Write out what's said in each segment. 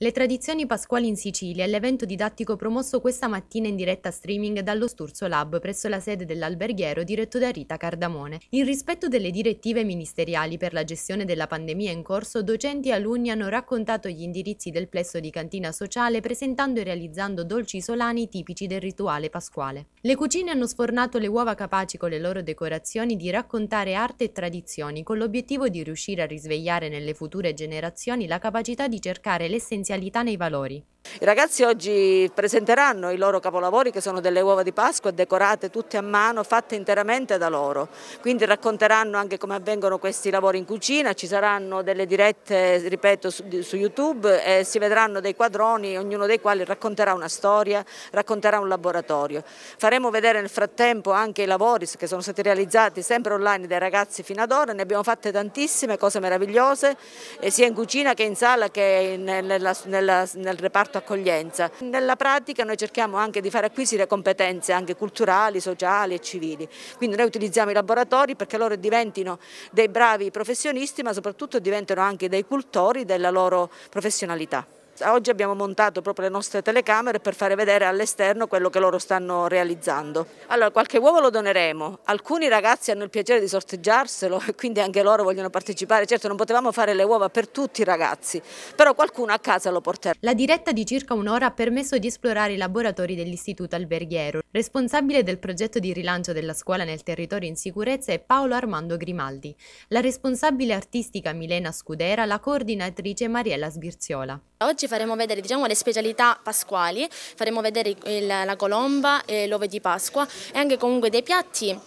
Le tradizioni pasquali in Sicilia è l'evento didattico promosso questa mattina in diretta streaming dallo Sturzo Lab presso la sede dell'alberghiero diretto da Rita Cardamone. In rispetto delle direttive ministeriali per la gestione della pandemia in corso, docenti e alunni hanno raccontato gli indirizzi del plesso di cantina sociale presentando e realizzando dolci isolani tipici del rituale pasquale. Le cucine hanno sfornato le uova capaci con le loro decorazioni di raccontare arte e tradizioni con l'obiettivo di riuscire a risvegliare nelle future generazioni la capacità di cercare l'essenziale potenzialità nei valori. I ragazzi oggi presenteranno i loro capolavori che sono delle uova di Pasqua decorate tutte a mano, fatte interamente da loro, quindi racconteranno anche come avvengono questi lavori in cucina, ci saranno delle dirette, ripeto, su, su YouTube e si vedranno dei quadroni, ognuno dei quali racconterà una storia, racconterà un laboratorio. Faremo vedere nel frattempo anche i lavori che sono stati realizzati sempre online dai ragazzi fino ad ora, ne abbiamo fatte tantissime cose meravigliose, eh, sia in cucina che in sala che nella, nella, nel reparto reparto accoglienza. Nella pratica noi cerchiamo anche di far acquisire competenze anche culturali, sociali e civili, quindi noi utilizziamo i laboratori perché loro diventino dei bravi professionisti ma soprattutto diventano anche dei cultori della loro professionalità. Oggi abbiamo montato proprio le nostre telecamere per fare vedere all'esterno quello che loro stanno realizzando. Allora, qualche uovo lo doneremo, alcuni ragazzi hanno il piacere di sorteggiarselo e quindi anche loro vogliono partecipare. Certo non potevamo fare le uova per tutti i ragazzi, però qualcuno a casa lo porterà. La diretta di circa un'ora ha permesso di esplorare i laboratori dell'Istituto Alberghiero. Responsabile del progetto di rilancio della scuola nel territorio in sicurezza è Paolo Armando Grimaldi, la responsabile artistica Milena Scudera, la coordinatrice Mariella Sbirziola. Oggi faremo vedere diciamo, le specialità pasquali, faremo vedere il, la colomba, l'ove di Pasqua e anche comunque dei piatti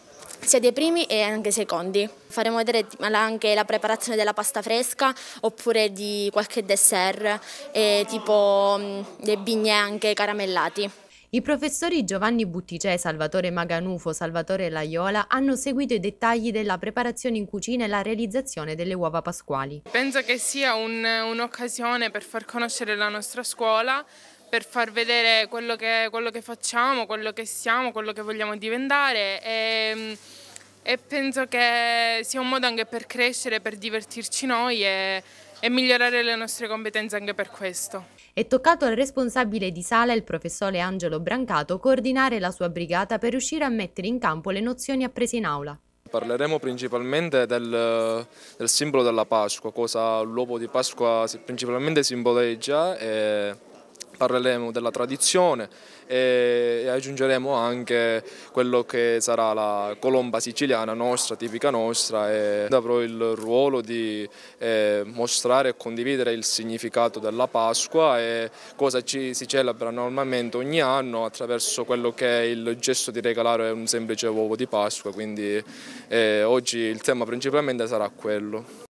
sia dei primi e anche secondi. Faremo vedere anche la preparazione della pasta fresca oppure di qualche dessert, eh, tipo mm, dei bignè anche caramellati. I professori Giovanni Butticè, Salvatore Maganufo, Salvatore Laiola hanno seguito i dettagli della preparazione in cucina e la realizzazione delle uova pasquali. Penso che sia un'occasione per far conoscere la nostra scuola, per far vedere quello che, quello che, facciamo, quello che siamo, quello che vogliamo diventare e, e penso che sia un modo anche per crescere, per divertirci noi e, e migliorare le nostre competenze anche per questo. È toccato al responsabile di sala, il professore Angelo Brancato, coordinare la sua brigata per riuscire a mettere in campo le nozioni apprese in aula. Parleremo principalmente del, del simbolo della Pasqua, cosa l'uovo di Pasqua principalmente simboleggia e parleremo della tradizione e aggiungeremo anche quello che sarà la colomba siciliana nostra, tipica nostra e avrò il ruolo di eh, mostrare e condividere il significato della Pasqua e cosa ci si celebra normalmente ogni anno attraverso quello che è il gesto di regalare un semplice uovo di Pasqua, quindi eh, oggi il tema principalmente sarà quello.